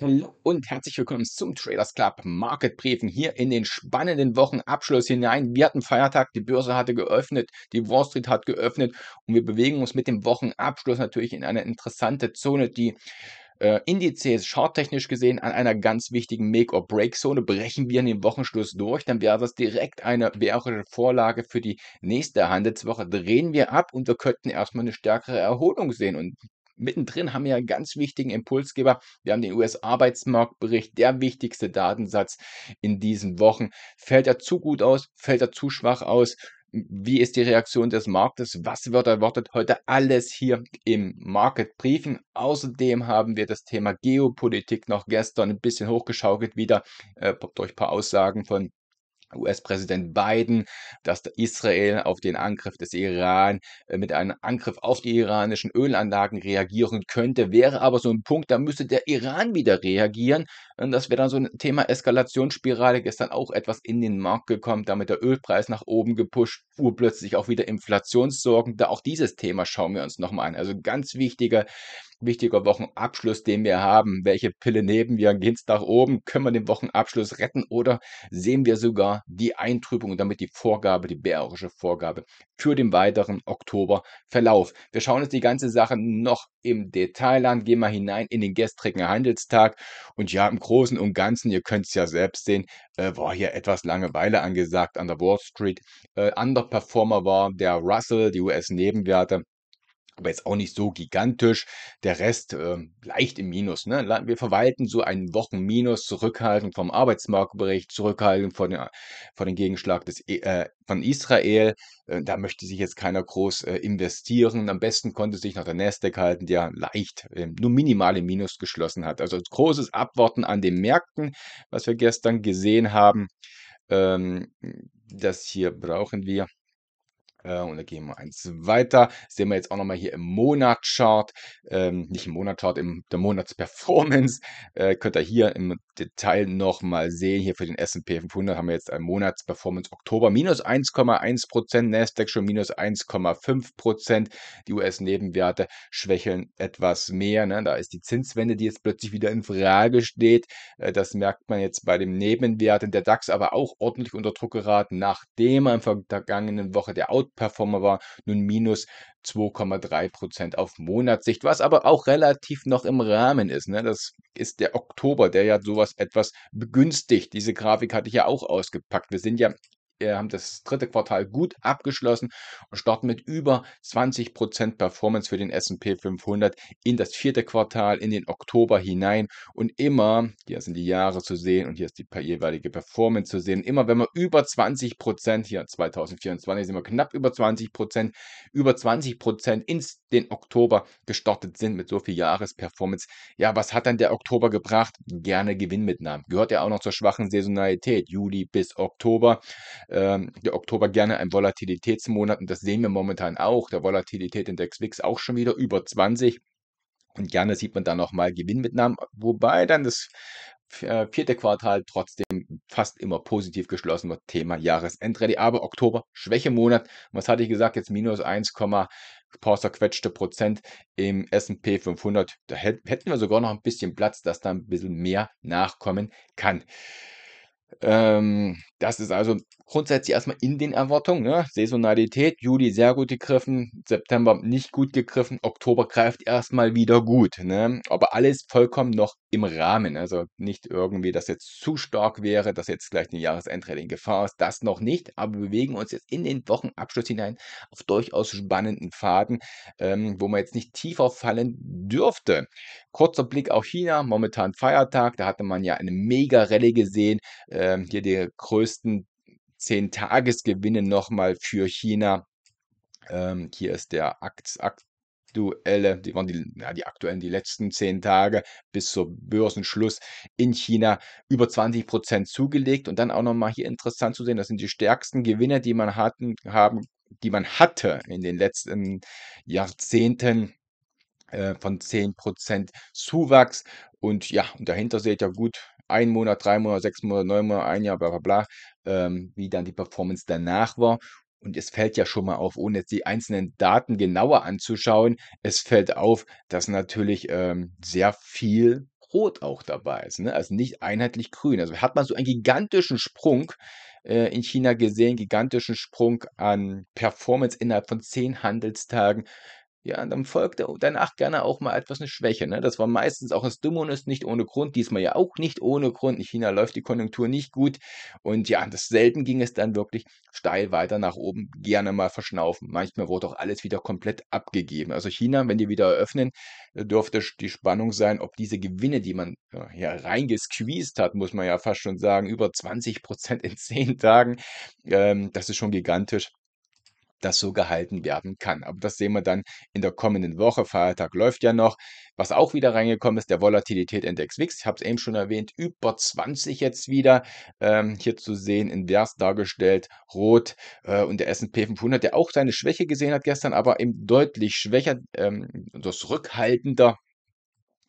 Hallo und herzlich willkommen zum Traders Club Market Briefen hier in den spannenden Wochenabschluss hinein. Wir hatten Feiertag, die Börse hatte geöffnet, die Wall Street hat geöffnet und wir bewegen uns mit dem Wochenabschluss natürlich in eine interessante Zone, die äh, Indizes charttechnisch gesehen an einer ganz wichtigen Make-or-Break-Zone. Brechen wir in den Wochenschluss durch, dann wäre das direkt eine bärische Vorlage für die nächste Handelswoche. Drehen wir ab und wir könnten erstmal eine stärkere Erholung sehen. Und Mittendrin haben wir einen ganz wichtigen Impulsgeber. Wir haben den US-Arbeitsmarktbericht, der wichtigste Datensatz in diesen Wochen. Fällt er zu gut aus? Fällt er zu schwach aus? Wie ist die Reaktion des Marktes? Was wird erwartet? Heute alles hier im Market Briefing. Außerdem haben wir das Thema Geopolitik noch gestern ein bisschen hochgeschaukelt wieder äh, durch ein paar Aussagen von US-Präsident Biden, dass Israel auf den Angriff des Iran äh, mit einem Angriff auf die iranischen Ölanlagen reagieren könnte, wäre aber so ein Punkt, da müsste der Iran wieder reagieren. Und das wäre dann so ein Thema Eskalationsspirale, gestern auch etwas in den Markt gekommen, damit der Ölpreis nach oben gepusht, urplötzlich auch wieder Inflationssorgen. Da auch dieses Thema schauen wir uns nochmal an. Also ganz wichtiger wichtiger Wochenabschluss, den wir haben. Welche Pille nehmen wir? Geht's nach oben? Können wir den Wochenabschluss retten? Oder sehen wir sogar die Eintrübung und damit die Vorgabe, die bärische Vorgabe für den weiteren Oktoberverlauf? Wir schauen uns die ganze Sache noch im Detail an, gehen mal hinein in den gestrigen Handelstag. Und ja, im Großen und Ganzen, ihr könnt es ja selbst sehen, äh, war hier etwas Langeweile angesagt an der Wall Street. Äh, Underperformer war der Russell, die US-Nebenwerte aber jetzt auch nicht so gigantisch. Der Rest äh, leicht im Minus. Ne? Wir verwalten so einen Wochenminus, zurückhaltend vom Arbeitsmarktbericht, zurückhaltend von, den, von dem Gegenschlag des, äh, von Israel. Äh, da möchte sich jetzt keiner groß äh, investieren. Am besten konnte sich noch der Nasdaq halten, der leicht, äh, nur minimale Minus geschlossen hat. Also großes Abwarten an den Märkten, was wir gestern gesehen haben. Ähm, das hier brauchen wir. Äh, und da gehen wir eins weiter. Das sehen wir jetzt auch nochmal hier im Monatschart. Ähm, nicht im Monatschart, im der Monatsperformance. Äh, könnt ihr hier im Detail nochmal sehen. Hier für den S&P 500 haben wir jetzt ein Monatsperformance Oktober minus 1,1 Prozent, Nasdaq schon minus 1,5 Prozent. Die US-Nebenwerte schwächeln etwas mehr. Ne? Da ist die Zinswende, die jetzt plötzlich wieder in Frage steht. Äh, das merkt man jetzt bei dem Nebenwerten der DAX aber auch ordentlich unter Druck geraten, nachdem er in der vergangenen Woche der Outperformer war. Nun minus 2,3 Prozent auf Monatssicht, was aber auch relativ noch im Rahmen ist. Ne? Das ist der Oktober, der ja sowas etwas begünstigt. Diese Grafik hatte ich ja auch ausgepackt. Wir sind ja äh, haben das dritte Quartal gut abgeschlossen und starten mit über 20% Performance für den SP 500 in das vierte Quartal, in den Oktober hinein. Und immer, hier sind die Jahre zu sehen und hier ist die jeweilige Performance zu sehen, immer wenn wir über 20%, hier 2024 sind wir knapp über 20%, über 20% in den Oktober gestartet sind mit so viel Jahresperformance. Ja, was hat dann der Oktober gebracht? Gerne Gewinnmitnahmen. Gehört ja auch noch zur schwachen Saisonalität, Juli bis Oktober ähm, der Oktober gerne ein Volatilitätsmonat und das sehen wir momentan auch. Der Volatilitätindex WIX auch schon wieder über 20. Und gerne sieht man da nochmal Gewinnmitnahmen, wobei dann das äh, vierte Quartal trotzdem fast immer positiv geschlossen wird. Thema Jahresendrallye. Aber Oktober, Schwächemonat. Was hatte ich gesagt? Jetzt minus 1, paar zerquetschte Prozent im S&P 500. Da hätten wir sogar noch ein bisschen Platz, dass da ein bisschen mehr nachkommen kann. Ähm, das ist also grundsätzlich erstmal in den Erwartungen. Ne? Saisonalität, Juli sehr gut gegriffen, September nicht gut gegriffen, Oktober greift erstmal wieder gut. Ne? Aber alles vollkommen noch im Rahmen. Also nicht irgendwie, dass jetzt zu stark wäre, dass jetzt gleich ein Jahresendrede in Gefahr ist. Das noch nicht, aber wir bewegen uns jetzt in den Wochenabschluss hinein auf durchaus spannenden Faden, ähm, wo man jetzt nicht tiefer fallen dürfte. Kurzer Blick auf China, momentan Feiertag, da hatte man ja eine mega Rallye gesehen. Äh, ähm, hier die größten 10-Tages-Gewinne nochmal für China. Ähm, hier ist der Akt, aktuelle, die waren die, ja, die aktuellen, die letzten 10 Tage bis zum Börsenschluss in China über 20 zugelegt. Und dann auch nochmal hier interessant zu sehen, das sind die stärksten Gewinne, die man hatten, haben, die man hatte in den letzten Jahrzehnten äh, von 10% Zuwachs. Und ja, und dahinter seht ihr gut, ein Monat, drei Monate, sechs Monate, neun Monate, ein Jahr, bla bla bla, ähm, wie dann die Performance danach war. Und es fällt ja schon mal auf, ohne jetzt die einzelnen Daten genauer anzuschauen, es fällt auf, dass natürlich ähm, sehr viel Rot auch dabei ist. Ne? Also nicht einheitlich grün. Also hat man so einen gigantischen Sprung äh, in China gesehen, gigantischen Sprung an Performance innerhalb von zehn Handelstagen ja, dann folgt danach gerne auch mal etwas eine Schwäche. Ne? Das war meistens auch ein Stimulus, nicht ohne Grund. Diesmal ja auch nicht ohne Grund. In China läuft die Konjunktur nicht gut. Und ja, das selten ging es dann wirklich steil weiter nach oben. Gerne mal verschnaufen. Manchmal wurde auch alles wieder komplett abgegeben. Also China, wenn die wieder eröffnen, äh, dürfte die Spannung sein, ob diese Gewinne, die man äh, ja, hier reingesqueezed hat, muss man ja fast schon sagen, über 20 Prozent in zehn Tagen, ähm, das ist schon gigantisch das so gehalten werden kann. Aber das sehen wir dann in der kommenden Woche. Feiertag läuft ja noch. Was auch wieder reingekommen ist, der Volatilitätindex WIX. Ich habe es eben schon erwähnt, über 20 jetzt wieder ähm, hier zu sehen, in Vers dargestellt, rot. Äh, und der S&P 500, der auch seine Schwäche gesehen hat gestern, aber eben deutlich schwächer, ähm, das rückhaltender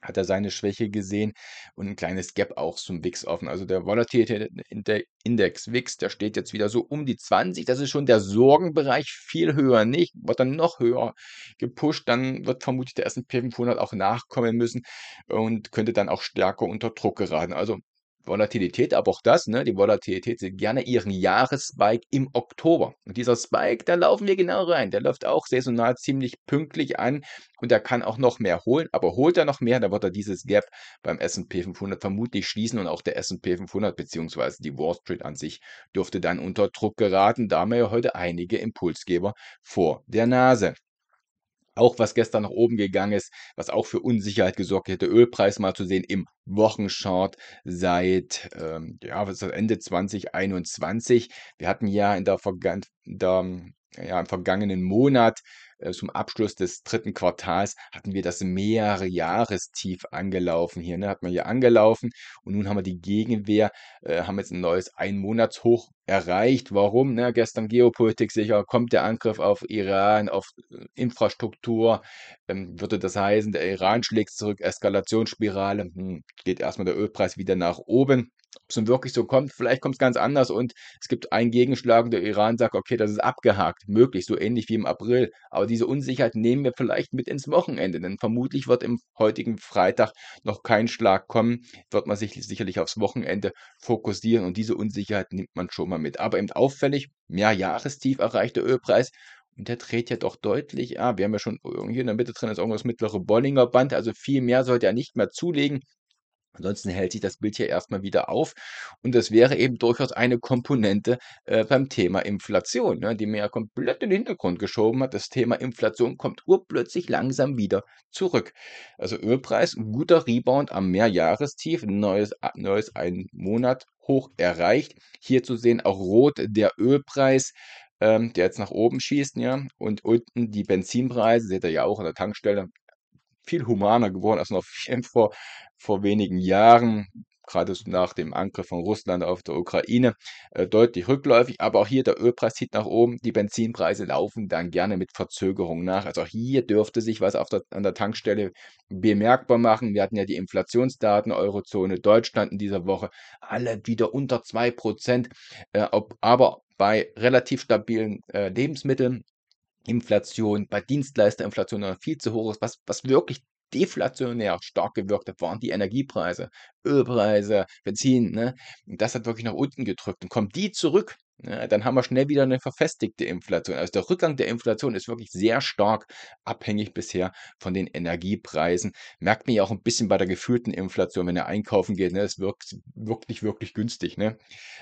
hat er seine Schwäche gesehen und ein kleines Gap auch zum WIX offen. Also der Volatility Index WIX, der steht jetzt wieder so um die 20. Das ist schon der Sorgenbereich, viel höher nicht, wird dann noch höher gepusht. Dann wird vermutlich der S&P 500 auch nachkommen müssen und könnte dann auch stärker unter Druck geraten. Also Volatilität, aber auch das, ne, die Volatilität sieht gerne ihren Jahresspike im Oktober. Und dieser Spike, da laufen wir genau rein. Der läuft auch saisonal ziemlich pünktlich an und er kann auch noch mehr holen, aber holt er noch mehr, dann wird er dieses Gap beim S&P 500 vermutlich schließen und auch der S&P 500 beziehungsweise die Wall Street an sich dürfte dann unter Druck geraten, da haben wir ja heute einige Impulsgeber vor der Nase auch was gestern nach oben gegangen ist, was auch für Unsicherheit gesorgt hätte. Ölpreis mal zu sehen im Wochenchart seit ähm, ja, was ist das, Ende 2021. Wir hatten ja in der, Vergan der ja, im vergangenen Monat äh, zum Abschluss des dritten Quartals hatten wir das mehrere Jahrestief angelaufen hier, ne? hat man hier angelaufen und nun haben wir die Gegenwehr, äh, haben jetzt ein neues Einmonatshoch erreicht. Warum? Ne? Gestern Geopolitik sicher, kommt der Angriff auf Iran, auf äh, Infrastruktur, ähm, würde das heißen, der Iran schlägt zurück, Eskalationsspirale, hm, geht erstmal der Ölpreis wieder nach oben ob es nun wirklich so kommt. Vielleicht kommt es ganz anders und es gibt einen Gegenschlag und der Iran sagt, okay, das ist abgehakt, möglich, so ähnlich wie im April. Aber diese Unsicherheit nehmen wir vielleicht mit ins Wochenende, denn vermutlich wird im heutigen Freitag noch kein Schlag kommen, wird man sich sicherlich aufs Wochenende fokussieren und diese Unsicherheit nimmt man schon mal mit. Aber eben auffällig, mehr Jahrestief erreicht der Ölpreis und der dreht ja doch deutlich. Ja, ah, wir haben ja schon irgendwie in der Mitte drin ist auch das mittlere Bollinger Band. Also viel mehr sollte er nicht mehr zulegen. Ansonsten hält sich das Bild hier erstmal wieder auf. Und das wäre eben durchaus eine Komponente äh, beim Thema Inflation, ne, die mir ja komplett in den Hintergrund geschoben hat. Das Thema Inflation kommt urplötzlich langsam wieder zurück. Also Ölpreis, guter Rebound am Mehrjahrestief, neues, neues ein Monat hoch erreicht. Hier zu sehen auch rot der Ölpreis. Ähm, der jetzt nach oben schießt, ja, und unten die Benzinpreise, seht ihr ja auch an der Tankstelle, viel humaner geworden als noch vor, vor wenigen Jahren gerade nach dem Angriff von Russland auf der Ukraine äh, deutlich rückläufig. Aber auch hier der Ölpreis zieht nach oben, die Benzinpreise laufen dann gerne mit Verzögerung nach. Also auch hier dürfte sich was der, an der Tankstelle bemerkbar machen. Wir hatten ja die Inflationsdaten Eurozone Deutschland in dieser Woche, alle wieder unter 2%, äh, ob, aber bei relativ stabilen äh, Lebensmitteln Inflation, bei Dienstleisterinflation noch viel zu hoch ist, was, was wirklich deflationär stark gewirkt hat, waren die Energiepreise, Ölpreise, Benzin. Ne? Und Das hat wirklich nach unten gedrückt. Und kommen die zurück, ja, dann haben wir schnell wieder eine verfestigte Inflation. Also der Rückgang der Inflation ist wirklich sehr stark abhängig bisher von den Energiepreisen. Merkt man ja auch ein bisschen bei der geführten Inflation, wenn ihr einkaufen geht. Ne? Es wirkt wirklich, wirklich günstig ne?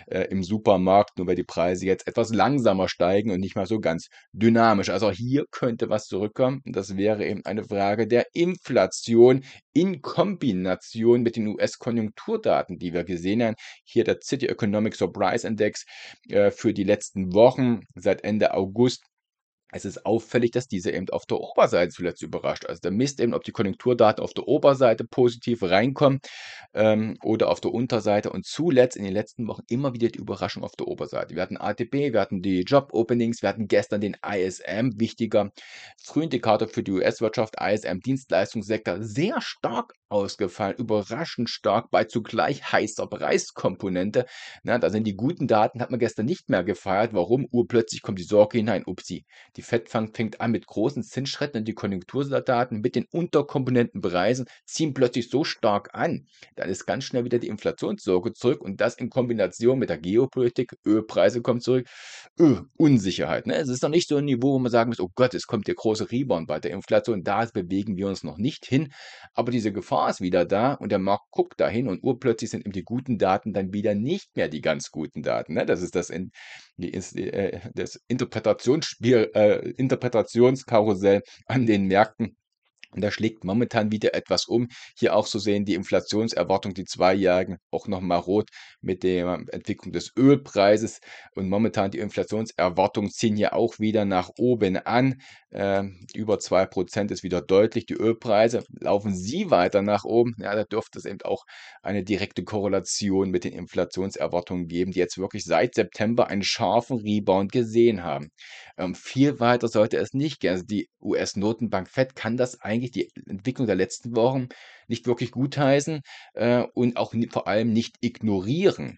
Äh, im Supermarkt, nur weil die Preise jetzt etwas langsamer steigen und nicht mal so ganz dynamisch. Also hier könnte was zurückkommen. Das wäre eben eine Frage der Inflation in Kombination mit den US-Konjunkturdaten, die wir gesehen haben. Hier der City Economic Surprise Index. Äh, äh, für die letzten Wochen seit Ende August es ist auffällig, dass diese eben auf der Oberseite zuletzt überrascht. Also der misst eben, ob die Konjunkturdaten auf der Oberseite positiv reinkommen ähm, oder auf der Unterseite. Und zuletzt in den letzten Wochen immer wieder die Überraschung auf der Oberseite. Wir hatten ATB, wir hatten die Job-Openings, wir hatten gestern den ISM, wichtiger Frühindikator für die US-Wirtschaft, ISM Dienstleistungssektor, sehr stark ausgefallen, überraschend stark bei zugleich heißer Preiskomponente. Na, da sind die guten Daten, hat man gestern nicht mehr gefeiert. Warum? Urplötzlich kommt die Sorge hinein, upsie, die die Fed fängt an mit großen Zinsschritten und die Konjunkturdaten mit den Unterkomponentenpreisen ziehen plötzlich so stark an. Dann ist ganz schnell wieder die Inflationssorge zurück und das in Kombination mit der Geopolitik, Ölpreise kommen zurück, Öh, Unsicherheit. Ne? Es ist noch nicht so ein Niveau, wo man sagen muss, oh Gott, es kommt der große Rebound bei der Inflation, da bewegen wir uns noch nicht hin. Aber diese Gefahr ist wieder da und der Markt guckt dahin und urplötzlich sind eben die guten Daten dann wieder nicht mehr die ganz guten Daten. Ne? Das ist das, in, äh, das Interpretationsspiel. Äh, äh, Interpretationskarussell an den Märkten. Und da schlägt momentan wieder etwas um. Hier auch zu so sehen die Inflationserwartung, die zweijährigen, auch nochmal rot mit der Entwicklung des Ölpreises. Und momentan die Inflationserwartungen ziehen hier auch wieder nach oben an äh, über 2% ist wieder deutlich. Die Ölpreise laufen sie weiter nach oben. Ja, da dürfte es eben auch eine direkte Korrelation mit den Inflationserwartungen geben, die jetzt wirklich seit September einen scharfen Rebound gesehen haben. Ähm, viel weiter sollte es nicht gehen. Also die US-Notenbank FED kann das eigentlich, die Entwicklung der letzten Wochen, nicht wirklich gutheißen äh, und auch vor allem nicht ignorieren.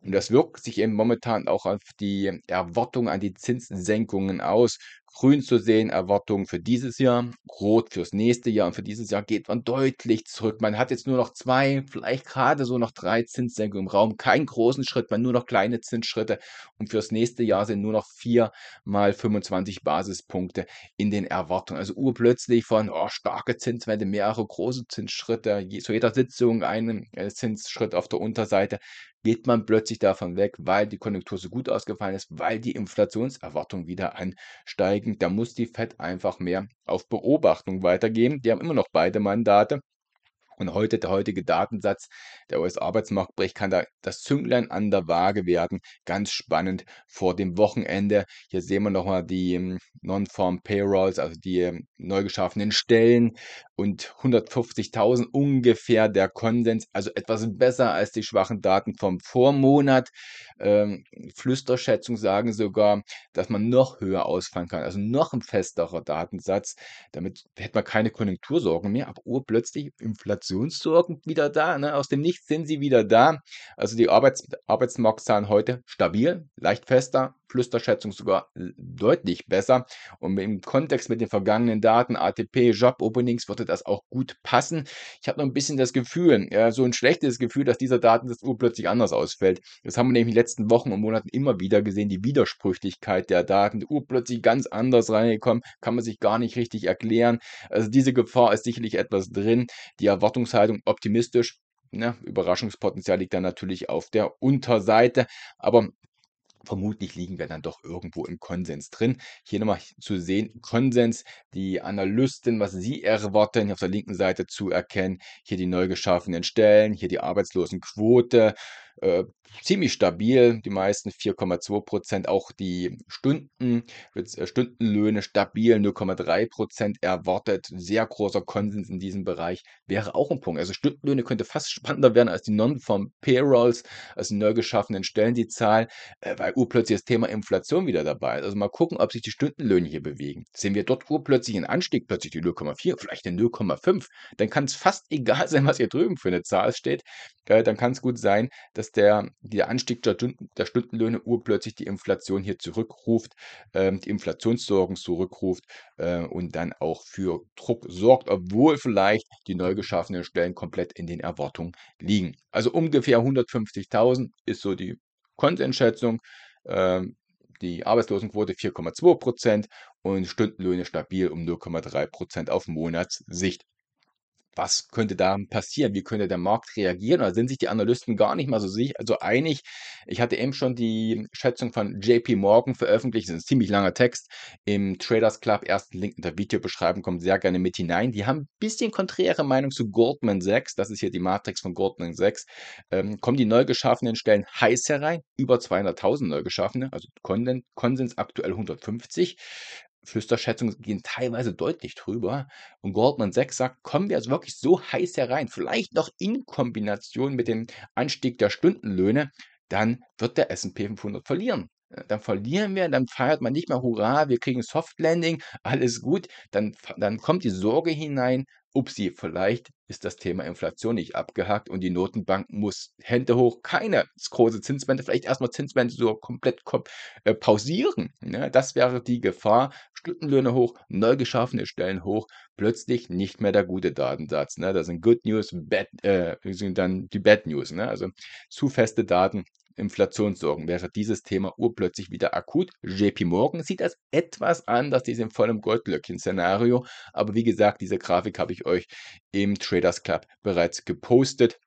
Und das wirkt sich eben momentan auch auf die Erwartungen an die Zinssenkungen aus. Grün zu sehen, Erwartungen für dieses Jahr, Rot fürs nächste Jahr und für dieses Jahr geht man deutlich zurück. Man hat jetzt nur noch zwei, vielleicht gerade so noch drei Zinssenkungen im Raum, keinen großen Schritt, man nur noch kleine Zinsschritte und fürs nächste Jahr sind nur noch vier mal 25 Basispunkte in den Erwartungen. Also urplötzlich von oh, starke Zinswende, mehrere große Zinsschritte, zu jeder Sitzung einen äh, Zinsschritt auf der Unterseite, geht man plötzlich davon weg, weil die Konjunktur so gut ausgefallen ist, weil die Inflationserwartungen wieder ansteigen überwiegend. Da muss die FED einfach mehr auf Beobachtung weitergehen. Die haben immer noch beide Mandate. Und heute, der heutige Datensatz, der US-Arbeitsmarktbericht kann da das Zünglein an der Waage werden. Ganz spannend vor dem Wochenende. Hier sehen wir nochmal die ähm, non form Payrolls, also die ähm, neu geschaffenen Stellen und 150.000 ungefähr der Konsens. Also etwas besser als die schwachen Daten vom Vormonat. Ähm, Flüsterschätzungen sagen sogar, dass man noch höher ausfallen kann. Also noch ein festerer Datensatz. Damit hätte man keine Konjunktursorgen mehr, aber urplötzlich Inflation Inflationssorgen wieder da. Ne? Aus dem Nichts sind sie wieder da. Also die Arbeits Arbeitsmarktzahlen heute stabil, leicht fester, Flüsterschätzung sogar äh, deutlich besser. Und im Kontext mit den vergangenen Daten, ATP, Job Openings, würde das auch gut passen. Ich habe noch ein bisschen das Gefühl, äh, so ein schlechtes Gefühl, dass dieser Datensatz plötzlich anders ausfällt. Das haben wir nämlich in den letzten Wochen und Monaten immer wieder gesehen, die Widersprüchlichkeit der Daten, die plötzlich ganz anders reingekommen, kann man sich gar nicht richtig erklären. Also diese Gefahr ist sicherlich etwas drin. Die Erwartungshaltung optimistisch, na, ne? Überraschungspotenzial liegt dann natürlich auf der Unterseite. Aber vermutlich liegen wir dann doch irgendwo im Konsens drin. Hier nochmal zu sehen, Konsens, die Analysten, was sie erwarten, hier auf der linken Seite zu erkennen, hier die neu geschaffenen Stellen, hier die Arbeitslosenquote äh, ziemlich stabil, die meisten 4,2 Prozent. Auch die Stunden, äh, Stundenlöhne stabil 0,3 Prozent erwartet. Sehr großer Konsens in diesem Bereich wäre auch ein Punkt. Also Stundenlöhne könnte fast spannender werden als die Non-Form Payrolls, als neu geschaffenen Stellen, die Zahl, äh, weil urplötzlich das Thema Inflation wieder dabei ist. Also mal gucken, ob sich die Stundenlöhne hier bewegen. Sehen wir dort urplötzlich einen Anstieg, plötzlich die 0,4, vielleicht eine 0,5, dann kann es fast egal sein, was hier drüben für eine Zahl steht. dann kann es gut sein, dass der, der Anstieg der, der Stundenlöhne urplötzlich die Inflation hier zurückruft, ähm, die Inflationssorgen zurückruft äh, und dann auch für Druck sorgt, obwohl vielleicht die neu geschaffenen Stellen komplett in den Erwartungen liegen. Also ungefähr 150.000 ist so die Konsensschätzung. Ähm, die Arbeitslosenquote 4,2% und Stundenlöhne stabil um 0,3% auf Monatssicht was könnte da passieren? Wie könnte der Markt reagieren? Oder sind sich die Analysten gar nicht mal so, sich, so einig? Ich hatte eben schon die Schätzung von JP Morgan veröffentlicht. Das ist ein ziemlich langer Text im Traders Club. Ersten Link in der Videobeschreibung kommt sehr gerne mit hinein. Die haben ein bisschen konträre Meinung zu Goldman Sachs. Das ist hier die Matrix von Goldman Sachs. Ähm, kommen die neu geschaffenen Stellen heiß herein? Über 200.000 neu geschaffene. Also Konsens aktuell 150. Flüsterschätzungen gehen teilweise deutlich drüber. Und Goldman Sachs sagt, kommen wir also wirklich so heiß herein, vielleicht noch in Kombination mit dem Anstieg der Stundenlöhne, dann wird der SP 500 verlieren dann verlieren wir, dann feiert man nicht mehr Hurra, wir kriegen Soft Landing, alles gut, dann, dann kommt die Sorge hinein, upsi, vielleicht ist das Thema Inflation nicht abgehakt und die Notenbank muss Hände hoch, keine große Zinswende, vielleicht erstmal Zinswende so komplett äh, pausieren. Ne? Das wäre die Gefahr. Stundenlöhne hoch, neu geschaffene Stellen hoch, plötzlich nicht mehr der gute Datensatz. Ne? Das sind Good News, bad, äh, sind dann die Bad News. Ne? Also zu feste Daten Inflationssorgen wäre dieses Thema urplötzlich wieder akut. JP Morgan sieht das etwas anders, die sind voll im Goldlöckchen-Szenario. Aber wie gesagt, diese Grafik habe ich euch im Traders Club bereits gepostet.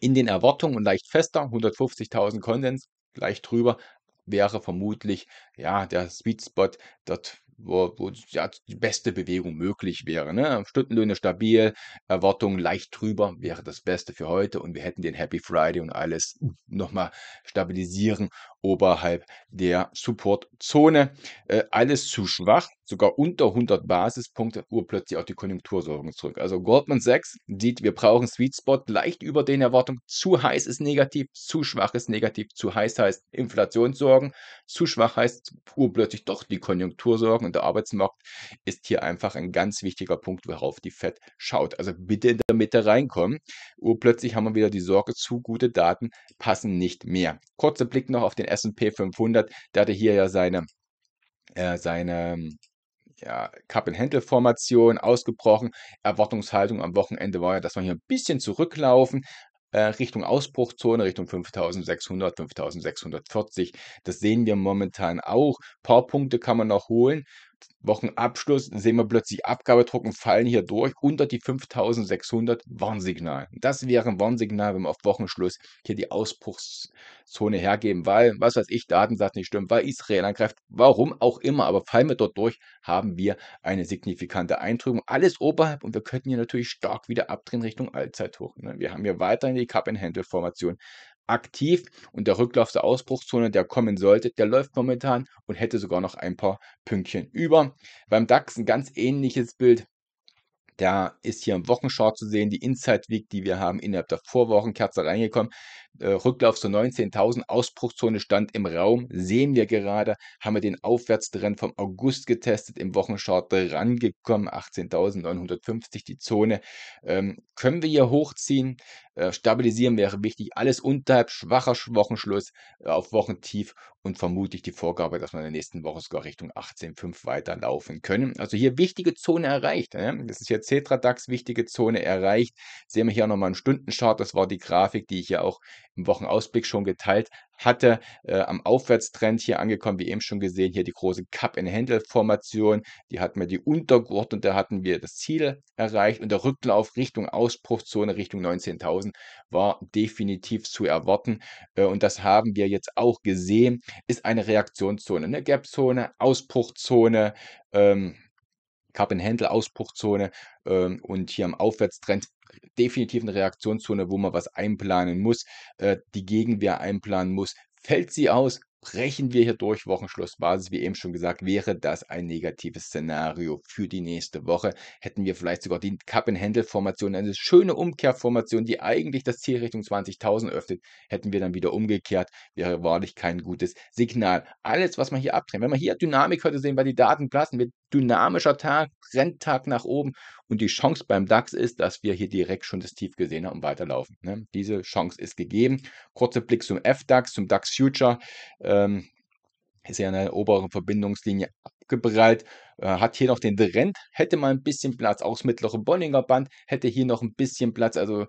In den Erwartungen leicht fester, 150.000 Konsens, leicht drüber, wäre vermutlich ja der Sweet Spot dort wo, wo ja, die beste Bewegung möglich wäre. Ne? Stundenlöhne stabil, Erwartungen leicht drüber wäre das Beste für heute und wir hätten den Happy Friday und alles uh, nochmal stabilisieren oberhalb der Supportzone. Äh, alles zu schwach, sogar unter 100 Basispunkte, urplötzlich auch die Konjunktursorgen zurück. Also Goldman Sachs sieht, wir brauchen Sweet Spot leicht über den Erwartungen. Zu heiß ist negativ, zu schwach ist negativ, zu heiß heißt Inflationssorgen, zu schwach heißt urplötzlich doch die Konjunktursorgen und der Arbeitsmarkt ist hier einfach ein ganz wichtiger Punkt, worauf die Fed schaut. Also bitte in der Mitte reinkommen. Urplötzlich haben wir wieder die Sorge, zu gute Daten passen nicht mehr. Kurzer Blick noch auf den S&P 500, der hatte hier ja seine, äh, seine ja, Cup-and-Handle-Formation ausgebrochen. Erwartungshaltung am Wochenende war ja, dass wir hier ein bisschen zurücklaufen, äh, Richtung Ausbruchzone, Richtung 5600, 5640. Das sehen wir momentan auch. Ein paar Punkte kann man noch holen. Wochenabschluss sehen wir plötzlich Abgabedrucken fallen hier durch unter die 5600 Warnsignal. Das wäre ein Warnsignal, wenn wir auf Wochenschluss hier die Ausbruchszone hergeben, weil, was weiß ich, Datensatz nicht stimmt, weil Israel angreift, warum auch immer, aber fallen wir dort durch, haben wir eine signifikante Eintrübung. Alles oberhalb und wir könnten hier natürlich stark wieder abdrehen Richtung Allzeithoch. Ne? Wir haben hier weiterhin die Cup-and-Handle-Formation aktiv und der Rücklauf der Ausbruchszone, der kommen sollte, der läuft momentan und hätte sogar noch ein paar Pünktchen über. Beim DAX ein ganz ähnliches Bild. Da ist hier im Wochenschart zu sehen, die Inside Week, die wir haben, innerhalb der Vorwochenkerze reingekommen äh, Rücklauf zu 19.000, Ausbruchszone stand im Raum, sehen wir gerade, haben wir den Aufwärtstrend vom August getestet, im Wochenchart rangekommen, 18.950 die Zone. Ähm, können wir hier hochziehen? Äh, stabilisieren wäre wichtig, alles unterhalb schwacher Wochenschluss äh, auf Wochentief und vermutlich die Vorgabe, dass wir in der nächsten Woche sogar Richtung 18.5 weiterlaufen können. Also hier wichtige Zone erreicht. Ne? Das ist hier Cetra DAX wichtige Zone erreicht. Sehen wir hier nochmal einen Stundenchart, das war die Grafik, die ich hier auch im Wochenausblick schon geteilt hatte, äh, am Aufwärtstrend hier angekommen, wie eben schon gesehen, hier die große Cup-and-Handle-Formation, die hatten wir die Untergurt und da hatten wir das Ziel erreicht und der Rücklauf Richtung Ausbruchzone, Richtung 19.000 war definitiv zu erwarten äh, und das haben wir jetzt auch gesehen, ist eine Reaktionszone, eine Gap-Zone, Ausbruchzone, ähm, Cup-and-Handle-Ausbruchzone ähm, und hier am Aufwärtstrend definitiv eine Reaktionszone, wo man was einplanen muss, äh, die Gegenwehr einplanen muss. Fällt sie aus, brechen wir hier durch Wochenschlussbasis, wie eben schon gesagt, wäre das ein negatives Szenario für die nächste Woche. Hätten wir vielleicht sogar die Cup-and-Handle-Formation, eine schöne Umkehrformation, die eigentlich das Ziel Richtung 20.000 öffnet, hätten wir dann wieder umgekehrt, wäre wahrlich kein gutes Signal. Alles, was man hier abtrennt, wenn man hier Dynamik heute sehen, weil die Daten blassen, wird dynamischer Tag, Renntag nach oben und die Chance beim DAX ist, dass wir hier direkt schon das Tief gesehen haben und weiterlaufen. Ne? Diese Chance ist gegeben. Kurzer Blick zum F-DAX, zum DAX Future. Äh, ähm, ist ja an der oberen Verbindungslinie abgeprallt. Äh, hat hier noch den Drent, hätte mal ein bisschen Platz. Auch das mittlere Bollinger Band hätte hier noch ein bisschen Platz. Also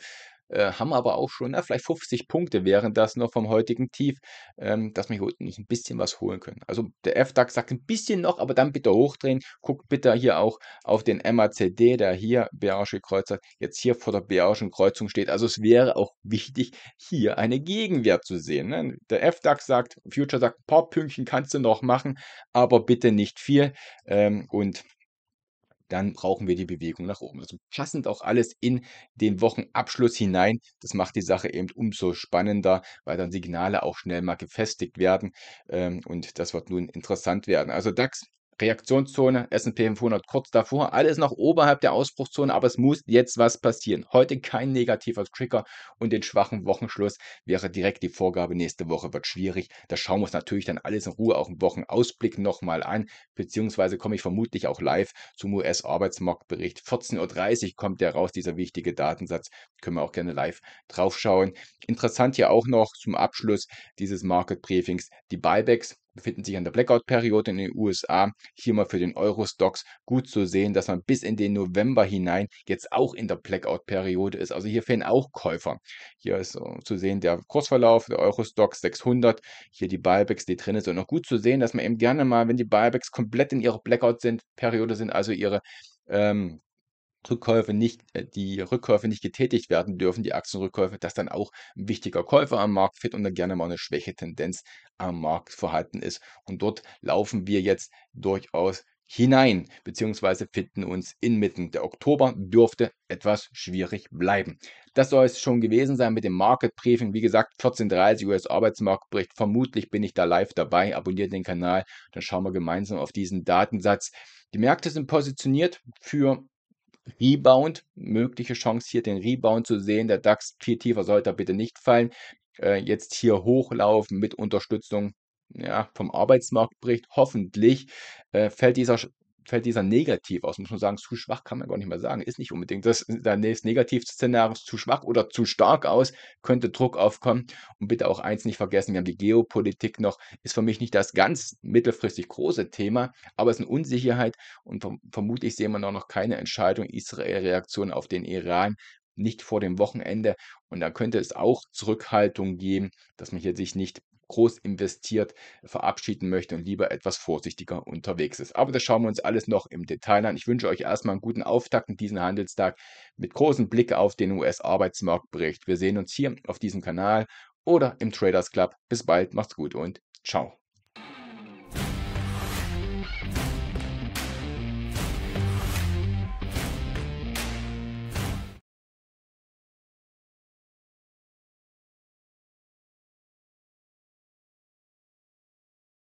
äh, haben aber auch schon na, vielleicht 50 Punkte, während das noch vom heutigen Tief, ähm, dass wir hier unten nicht ein bisschen was holen können. Also der FDAG sagt ein bisschen noch, aber dann bitte hochdrehen. Guckt bitte hier auch auf den MACD, der hier bärische Kreuzer jetzt hier vor der bärischen Kreuzung steht. Also es wäre auch wichtig, hier eine Gegenwert zu sehen. Ne? Der FDAG sagt, Future sagt, ein paar Pünktchen kannst du noch machen, aber bitte nicht viel. Ähm, und dann brauchen wir die Bewegung nach oben. Also passend auch alles in den Wochenabschluss hinein. Das macht die Sache eben umso spannender, weil dann Signale auch schnell mal gefestigt werden. Ähm, und das wird nun interessant werden. Also DAX Reaktionszone, S&P 500 kurz davor, alles noch oberhalb der Ausbruchszone, aber es muss jetzt was passieren. Heute kein negativer Trigger und den schwachen Wochenschluss wäre direkt die Vorgabe, nächste Woche wird schwierig. Da schauen wir uns natürlich dann alles in Ruhe auch im Wochenausblick nochmal an, beziehungsweise komme ich vermutlich auch live zum US-Arbeitsmarktbericht. 14.30 Uhr kommt der raus, dieser wichtige Datensatz. Können wir auch gerne live draufschauen. Interessant hier auch noch zum Abschluss dieses Market Briefings die Buybacks befinden sich an der Blackout-Periode in den USA. Hier mal für den Eurostox gut zu sehen, dass man bis in den November hinein jetzt auch in der Blackout-Periode ist. Also hier fehlen auch Käufer. Hier ist zu sehen der Kursverlauf der Eurostox 600. Hier die Buybacks, die drin sind. Und auch gut zu sehen, dass man eben gerne mal, wenn die Buybacks komplett in ihrer Blackout-Periode sind, also ihre ähm, Rückkäufe nicht, äh, die Rückkäufe nicht getätigt werden dürfen, die Aktienrückkäufe, dass dann auch ein wichtiger Käufer am Markt fit und dann gerne mal eine Tendenz am Markt vorhanden ist. Und dort laufen wir jetzt durchaus hinein, beziehungsweise finden uns inmitten. Der Oktober dürfte etwas schwierig bleiben. Das soll es schon gewesen sein mit dem Market Briefing. Wie gesagt, 14.30 Uhr US-Arbeitsmarktbericht. Vermutlich bin ich da live dabei. Abonniert den Kanal, dann schauen wir gemeinsam auf diesen Datensatz. Die Märkte sind positioniert für Rebound, mögliche Chance hier den Rebound zu sehen. Der DAX viel tiefer sollte bitte nicht fallen. Äh, jetzt hier hochlaufen mit Unterstützung ja, vom Arbeitsmarkt bricht. Hoffentlich äh, fällt dieser fällt dieser negativ aus. Muss man sagen, zu schwach kann man gar nicht mehr sagen. Ist nicht unbedingt das, das Negativszenario zu schwach oder zu stark aus, könnte Druck aufkommen. Und bitte auch eins nicht vergessen, wir haben die Geopolitik noch, ist für mich nicht das ganz mittelfristig große Thema, aber es ist eine Unsicherheit und vermutlich sehen wir noch keine Entscheidung Israel-Reaktion auf den Iran, nicht vor dem Wochenende. Und da könnte es auch Zurückhaltung geben, dass man hier sich nicht groß investiert äh, verabschieden möchte und lieber etwas vorsichtiger unterwegs ist. Aber das schauen wir uns alles noch im Detail an. Ich wünsche euch erstmal einen guten Auftakt in diesen Handelstag mit großem Blick auf den US-Arbeitsmarktbericht. Wir sehen uns hier auf diesem Kanal oder im Traders Club. Bis bald, macht's gut und ciao.